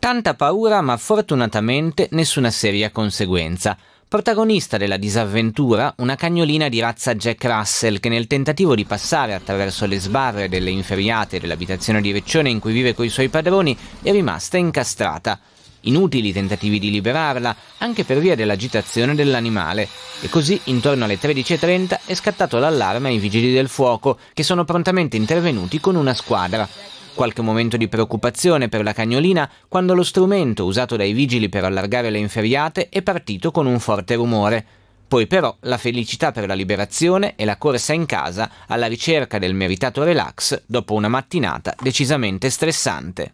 Tanta paura ma fortunatamente nessuna seria conseguenza. Protagonista della disavventura, una cagnolina di razza Jack Russell che nel tentativo di passare attraverso le sbarre delle inferriate dell'abitazione di Reccione in cui vive coi suoi padroni è rimasta incastrata. Inutili tentativi di liberarla, anche per via dell'agitazione dell'animale. E così, intorno alle 13.30, è scattato l'allarme ai vigili del fuoco, che sono prontamente intervenuti con una squadra. Qualche momento di preoccupazione per la cagnolina quando lo strumento usato dai vigili per allargare le inferriate è partito con un forte rumore. Poi però la felicità per la liberazione e la corsa in casa alla ricerca del meritato relax dopo una mattinata decisamente stressante.